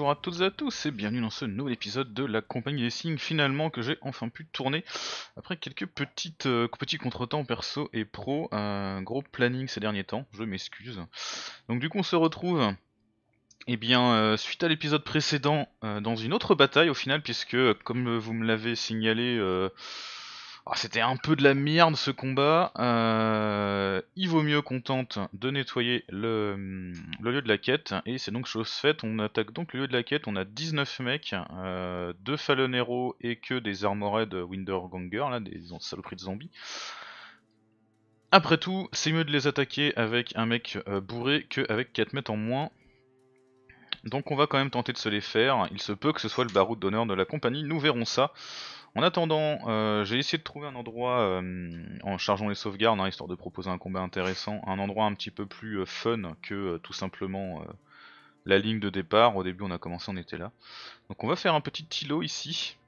bonjour à toutes et à tous et bienvenue dans ce nouvel épisode de la compagnie des signes finalement que j'ai enfin pu tourner après quelques petites, euh, petits contretemps perso et pro, un gros planning ces derniers temps, je m'excuse. Donc du coup on se retrouve et eh bien, euh, suite à l'épisode précédent euh, dans une autre bataille au final puisque comme vous me l'avez signalé ah, c'était un peu de la merde ce combat. il euh, vaut mieux qu'on tente de nettoyer le, lieu de la quête. Et c'est donc chose faite. On attaque donc le lieu de la quête. On a 19 mecs, euh, Falonero et que des Armored de Winderganger, là, des saloperies de zombies. Après tout, c'est mieux de les attaquer avec un mec euh, bourré qu'avec 4 mètres en moins. Donc on va quand même tenter de se les faire. Il se peut que ce soit le baroud d'honneur de la compagnie, nous verrons ça. En attendant, euh, j'ai essayé de trouver un endroit, euh, en chargeant les sauvegardes, hein, histoire de proposer un combat intéressant, un endroit un petit peu plus euh, fun que tout simplement la ligne de départ. Au début on a commencé, on était là. Donc on va faire un petit îlot ici,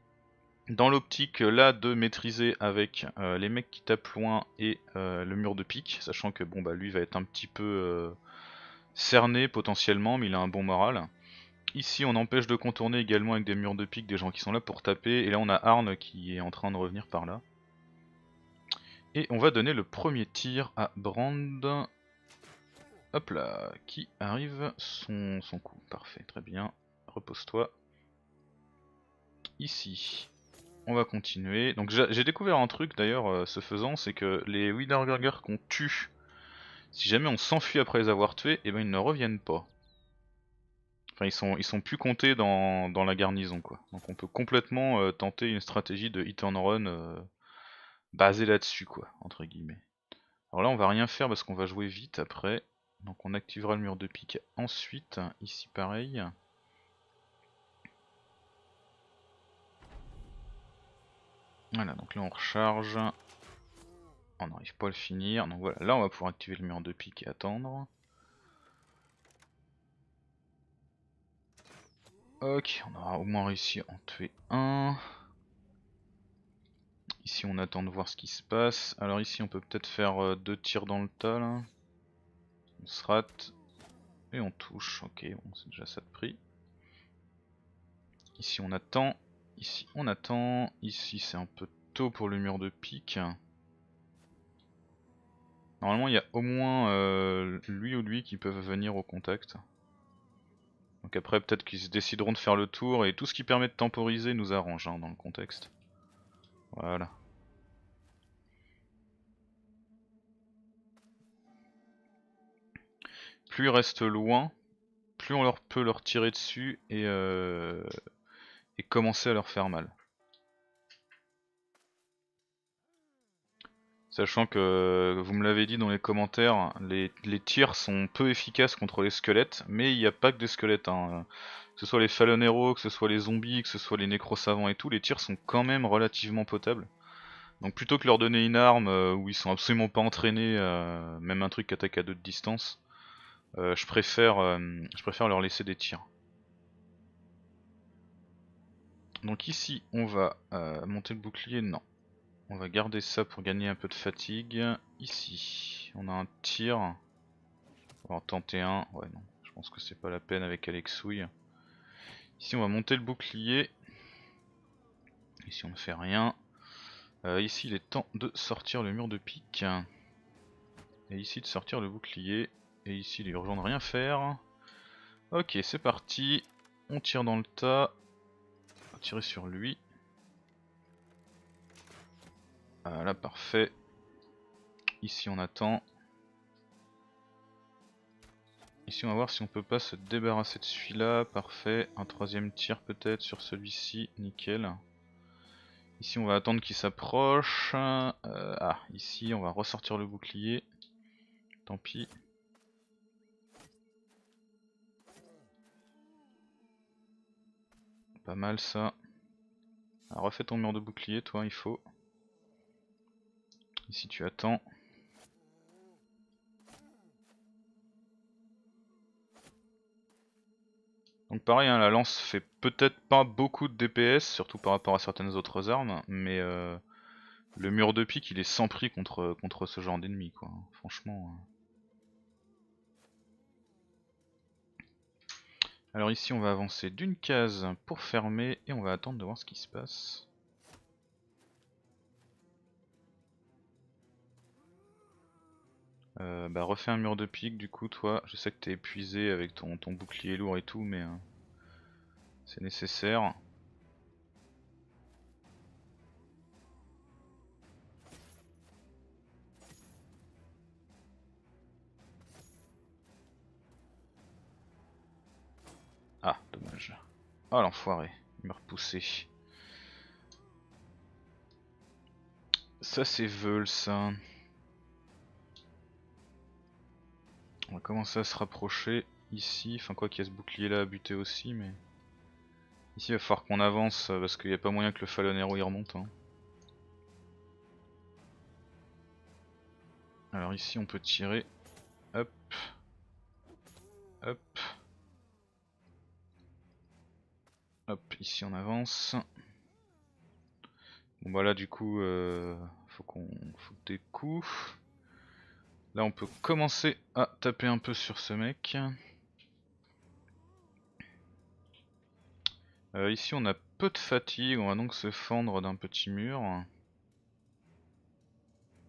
dans l'optique là de maîtriser avec les mecs qui tapent loin et le mur de pique, sachant que bon bah lui va être un petit peu cerné potentiellement, mais il a un bon moral. Ici, on empêche de contourner également avec des murs de pique des gens qui sont là pour taper. Et là, on a Arne qui est en train de revenir par là. Et on va donner le premier tir à Brand. Hop là, qui arrive son, son coup. Parfait, très bien. Repose-toi. Ici, on va continuer. Donc j'ai découvert un truc d'ailleurs euh, ce faisant, c'est que les Widerberger qu'on tue, si jamais on s'enfuit après les avoir tués, et eh ben ils ne reviennent pas ils sont, ils sont plus comptés dans, la garnison, quoi. Donc on peut complètement euh, tenter une stratégie de hit and run euh, basée là-dessus, quoi, entre guillemets. Alors là, on va rien faire parce qu'on va jouer vite après. Donc on activera le mur de pique ensuite. Ici, pareil. Voilà, donc là on recharge. On n'arrive pas à le finir. Donc voilà, là on va pouvoir activer le mur de pique et attendre. Ok, on aura au moins réussi à en tuer un. Ici on attend de voir ce qui se passe. Alors ici on peut peut-être faire euh, deux tirs dans le tas là. On se rate. Et on touche. Ok, bon c'est déjà ça de prix. Ici on attend. Ici on attend. Ici c'est un peu tôt pour le mur de pique. Normalement il y a au moins euh, lui ou lui qui peuvent venir au contact. Donc après peut-être qu'ils décideront de faire le tour et tout ce qui permet de temporiser nous arrange hein, dans le contexte. Voilà. Plus ils restent loin, plus on leur peut leur tirer dessus et, euh, et commencer à leur faire mal. Sachant que, euh, vous me l'avez dit dans les commentaires, les, tirs sont peu efficaces contre les squelettes, mais il n'y a pas que des squelettes. Hein. Que ce soit les faloneros, que ce soit les zombies, que ce soit les nécrosavants et tout, les tirs sont quand même relativement potables. Donc plutôt que leur donner une arme euh, où ils sont absolument pas entraînés, euh, même un truc qui attaque à deux de distance, je, préfère, je préfère leur laisser des tirs. Donc ici on va monter le bouclier, non. On va garder ça pour gagner un peu de fatigue. Ici, on a un tir. On va en tenter un. Ouais, non, je pense que c'est pas la peine avec Alexouille. Ici, on va monter le bouclier. Ici, on ne fait rien. Euh, ici, il est temps de sortir le mur de pique. Et ici, de sortir le bouclier. Et ici, il est urgent de rien faire. Ok, c'est parti. On tire dans le tas. On va tirer sur lui. Voilà, parfait. Ici on attend. Ici on va voir si on peut pas se débarrasser de celui-là, parfait. Un troisième tir peut-être sur celui-ci, nickel. Ici on va attendre qu'il s'approche. Euh, ah, ici on va ressortir le bouclier. Tant pis. Pas mal ça. Alors ah, refais ton mur de bouclier toi, il faut si tu attends. Donc pareil, hein, la lance fait peut-être pas beaucoup de DPS, surtout par rapport à certaines autres armes, mais euh, le mur de pique il est sans prix contre, contre ce genre d'ennemi quoi, hein, franchement. Hein. Alors ici on va avancer d'une case pour fermer et on va attendre de voir ce qui se passe. Euh, bah refais un mur de pique du coup toi, je sais que t'es épuisé avec ton, bouclier lourd et tout mais euh, c'est nécessaire. Ah dommage. Oh l'enfoiré, il m'a Ça c'est Veul On va commencer à se rapprocher ici, enfin quoi qu'il y a ce bouclier là à buter aussi, mais... Ici il va falloir qu'on avance euh, parce qu'il n'y a pas moyen que le Hero il remonte. Hein. Alors ici on peut tirer. Hop. Hop. Hop, ici on avance. Bon bah là du coup euh, faut qu'on foute des coups. Là on peut commencer à taper un peu sur ce mec. Euh, ici on a peu de fatigue, on va donc se fendre d'un petit mur.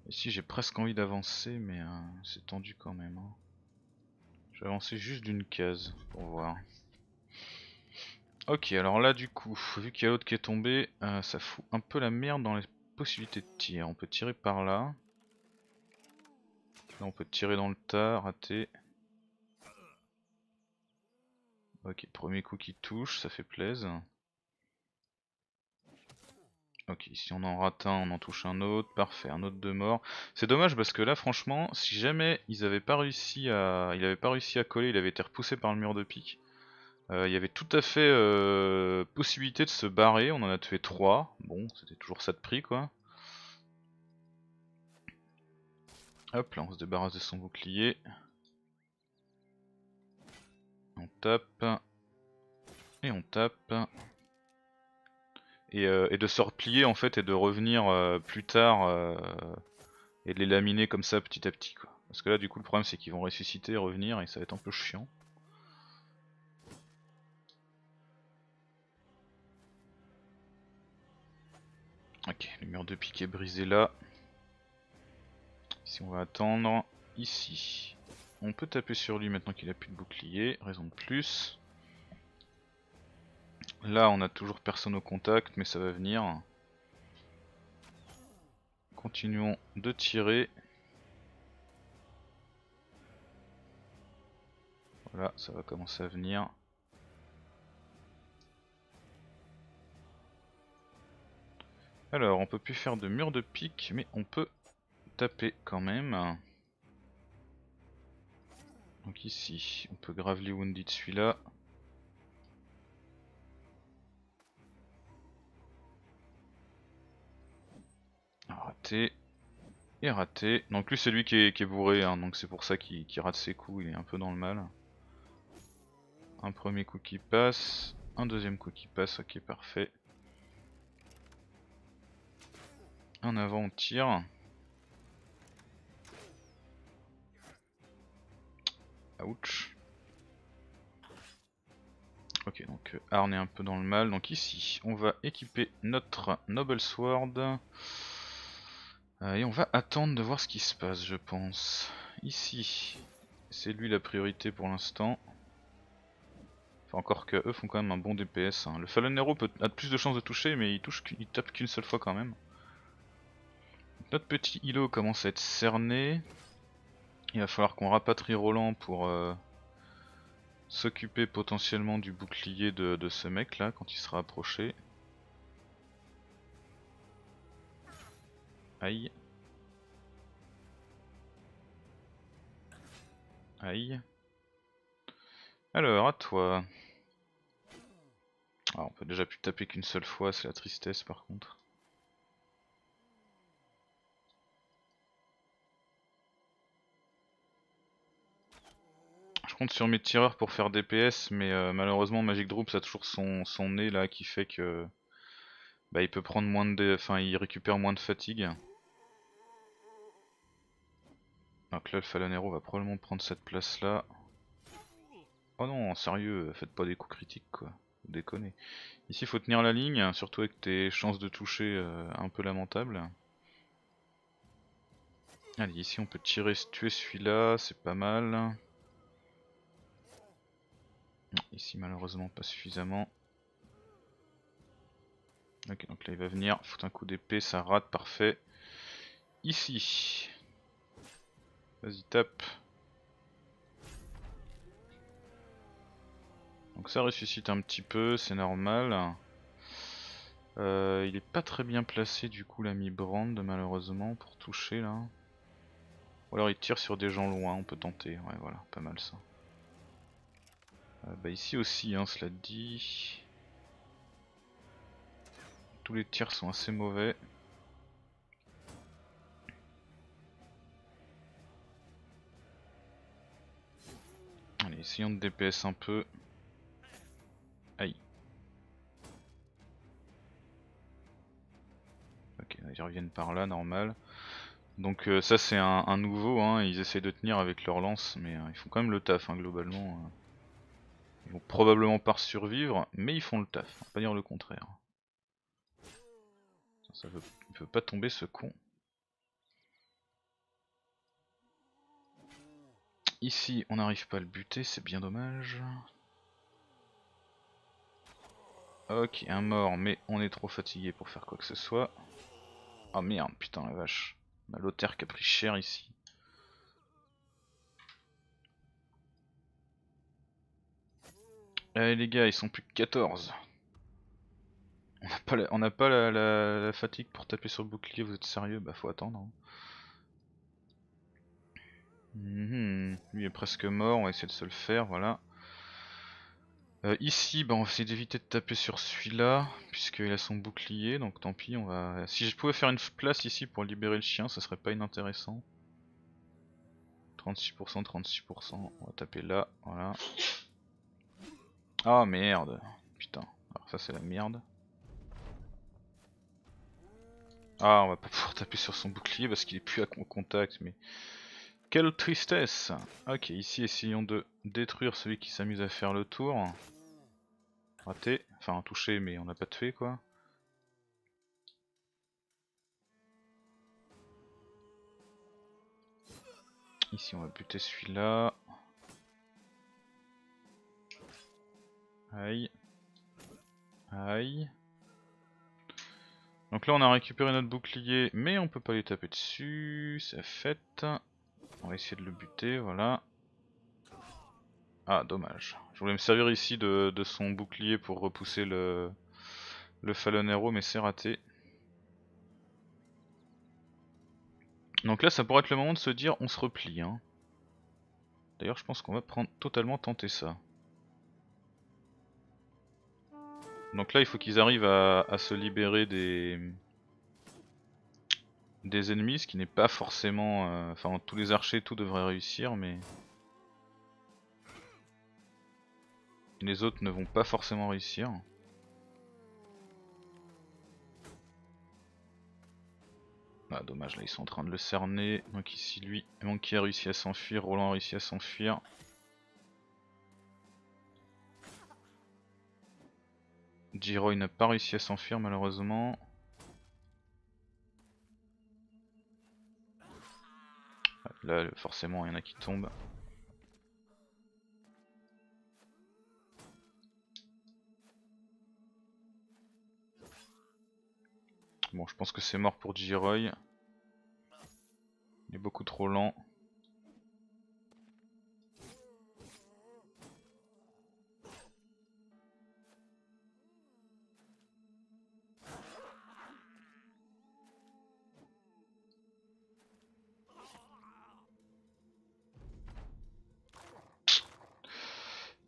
Ici j'ai presque envie d'avancer mais euh, c'est tendu quand même. Hein. Je vais avancer juste d'une case pour voir. Ok alors là du coup, vu qu'il y a l'autre qui est tombé, euh, ça fout un peu la merde dans les possibilités de tir. On peut tirer par là. Là on peut tirer dans le tas, raté. Ok, premier coup qui touche, ça fait plaisir. Ok, si on en rate un, on en touche un autre, parfait, un autre de mort. C'est dommage parce que là franchement, si jamais ils avaient pas réussi à. Il avait pas réussi à coller, il avait été repoussé par le mur de pique. Euh, il y avait tout à fait euh, possibilité de se barrer, on en a tué 3, bon c'était toujours ça de prix quoi. Hop là on se débarrasse de son bouclier. On tape. Et on tape. Et, euh, de se replier en fait et de revenir euh, plus tard euh, et de les laminer comme ça petit à petit quoi. Parce que là du coup le problème c'est qu'ils vont ressusciter, et revenir et ça va être un peu chiant. Ok, le mur de pique est brisé là. Si on va attendre ici. On peut taper sur lui maintenant qu'il a plus de bouclier, raison de plus. Là on a toujours personne au contact mais ça va venir. Continuons de tirer. Voilà, ça va commencer à venir. Alors, on peut plus faire de mur de pique, mais on peut taper quand même. Donc ici, on peut gravely wounded celui-là. Ah, raté. Et raté. Donc lui c'est lui qui est, bourré, hein. donc c'est pour ça qu'il rate ses coups, il est un peu dans le mal. Un premier coup qui passe, un deuxième coup qui passe, ok parfait. en avant on tire. Ouch. Ok, donc euh, Arn ah, est un peu dans le mal. Donc ici, on va équiper notre Noble Sword. Euh, et on va attendre de voir ce qui se passe, je pense. Ici, c'est lui la priorité pour l'instant. Enfin, encore que eux font quand même un bon DPS. Hein. Le Fallen Hero peut, a plus de chances de toucher, mais il, touche, il tape qu'une seule fois quand même. Notre petit îlot commence à être cerné. Il va falloir qu'on rapatrie Roland pour euh, s'occuper potentiellement du bouclier de, ce mec là quand il sera approché. Aïe. Aïe. Alors, à toi. Ah, on peut déjà plus taper qu'une seule fois, c'est la tristesse par contre. Je compte sur mes tireurs pour faire DPS, mais euh, malheureusement Magic Droop a toujours son, nez là qui fait que bah, il peut prendre moins de, enfin il récupère moins de fatigue. Donc là le Falanero va probablement prendre cette place là. Oh non, sérieux, faites pas des coups critiques quoi, vous déconnez. Ici faut tenir la ligne, surtout avec tes chances de toucher euh, un peu lamentables. Allez, ici on peut tirer, tuer celui-là, c'est pas mal ici malheureusement pas suffisamment. Ok, donc là il va venir, foutre un coup d'épée, ça rate, parfait. Ici. Vas-y, tape. Donc ça ressuscite un petit peu, c'est normal. Euh, il est pas très bien placé du coup l'ami Brand malheureusement pour toucher là. Ou alors il tire sur des gens loin, on peut tenter, ouais voilà, pas mal ça. Ah, bah ici aussi, hein, cela dit. Tous les tirs sont assez mauvais. Allez, essayons de DPS un peu. Aïe. Ok, ils reviennent par là, normal. Donc euh, ça c'est un, nouveau, hein. ils essayent de tenir avec leur lance, mais euh, ils font quand même le taf hein, globalement. Euh. Ils vont probablement pas survivre, mais ils font le taf, hein, pas dire le contraire. Ça veut, pas tomber ce con. Ici, on n'arrive pas à le buter, c'est bien dommage. Ok, un mort, mais on est trop fatigué pour faire quoi que ce soit. Oh merde, putain la vache. la qui a pris cher ici. Allez ah, les gars, ils sont plus que 14. On n'a pas, la, a pas la, fatigue pour taper sur le bouclier, vous êtes sérieux Bah faut attendre. Hein. Mhm, lui est presque mort, on va essayer de se le faire, voilà. Euh, ici, bah, on va essayer d'éviter de taper sur celui-là, puisqu'il a son bouclier, donc tant pis, on va... Si je pouvais faire une place ici pour libérer le chien, ça serait pas inintéressant. 36%, 36%, on va taper là, voilà. Oh merde, putain, alors ça c'est la merde. Ah, on va pas pouvoir taper sur son bouclier parce qu'il est plus à contact, mais... Quelle tristesse Ok, ici essayons de détruire celui qui s'amuse à faire le tour. Raté, enfin touché mais on n'a pas tué quoi. Ici on va buter celui-là. Aïe. Aïe. Donc là on a récupéré notre bouclier, mais on peut pas les taper dessus, c'est fait. On va essayer de le buter, voilà. Ah, dommage. Je voulais me servir ici de, son bouclier pour repousser le, le Fallen mais c'est raté. Donc là, ça pourrait être le moment de se dire on se replie. Hein. D'ailleurs, je pense qu'on va prendre, totalement tenter ça. Donc là, il faut qu'ils arrivent à, se libérer des des ennemis, ce qui n'est pas forcément... Euh, enfin, tous les archers, tout devrait réussir, mais... Les autres ne vont pas forcément réussir. Ah dommage, là ils sont en train de le cerner. Donc ici lui, Monkey a réussi à s'enfuir, Roland a réussi à s'enfuir. ne n'a pas réussi à s'enfuir malheureusement. Là forcément il y en a qui tombent. Bon je pense que c'est mort pour Jiroy. Il est beaucoup trop lent.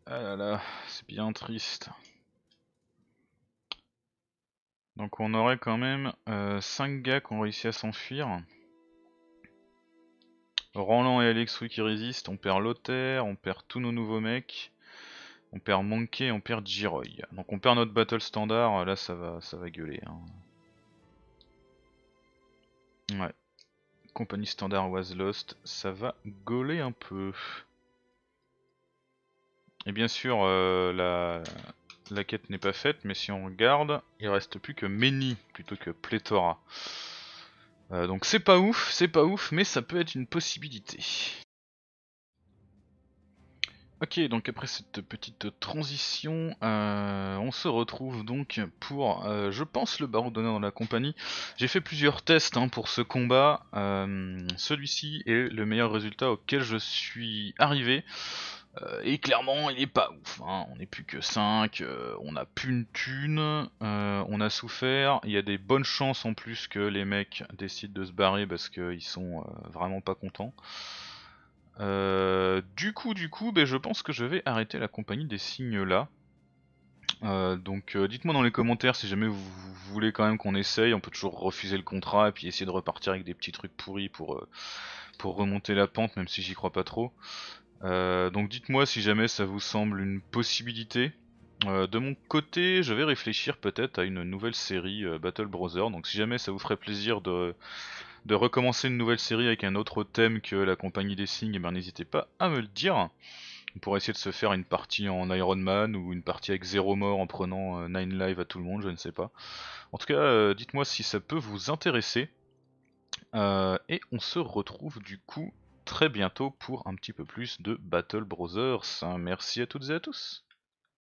Ah là là, c'est bien triste. Donc on aurait quand même 5 euh, gars qui ont réussi à s'enfuir. Roland et Alexoui qui résistent, on perd Lothair, on perd tous nos nouveaux mecs, on perd Monkey, on perd Jiroy. Donc on perd notre battle standard, là ça va ça va gueuler. Hein. Ouais. Compagnie standard was lost, ça va gauler un peu. Et bien sûr, euh, la... quête n'est pas faite, mais si on regarde, il reste plus que Meni plutôt que Pléthora. Euh, donc c'est pas ouf, c'est pas ouf, mais ça peut être une possibilité. Ok, donc après cette petite transition, euh, on se retrouve donc pour, je pense, le Baron d'honneur dans la compagnie. J'ai fait plusieurs tests hein, pour ce combat. Celui-ci est le meilleur résultat auquel je suis arrivé. Euh, et clairement, il est pas ouf. Hein. On n'est plus que 5, euh, on a plus une thune, euh, on a souffert. Il y a des bonnes chances en plus que les mecs décident de se barrer parce qu'ils sont vraiment pas contents. du coup, du coup, ben, je pense que je vais arrêter la compagnie des signes là. donc dites-moi dans les commentaires si jamais vous, voulez quand même qu'on essaye, on peut toujours refuser le contrat et puis essayer de repartir avec des petits trucs pourris pour, pour remonter la pente même si j'y crois pas trop. Euh, donc dites-moi si jamais ça vous semble une possibilité. Euh, de mon côté, je vais réfléchir peut-être à une nouvelle série euh, Battle Brother. Donc si jamais ça vous ferait plaisir de, recommencer une nouvelle série avec un autre thème que la compagnie des signes, eh ben, n'hésitez pas à me le dire. On pourrait essayer de se faire une partie en Iron Man ou une partie avec zéro mort en prenant 9 lives à tout le monde, je ne sais pas. En tout cas, dites-moi si ça peut vous intéresser. et on se retrouve du coup très bientôt pour un petit peu plus de Battle Brothers. Merci à toutes et à tous.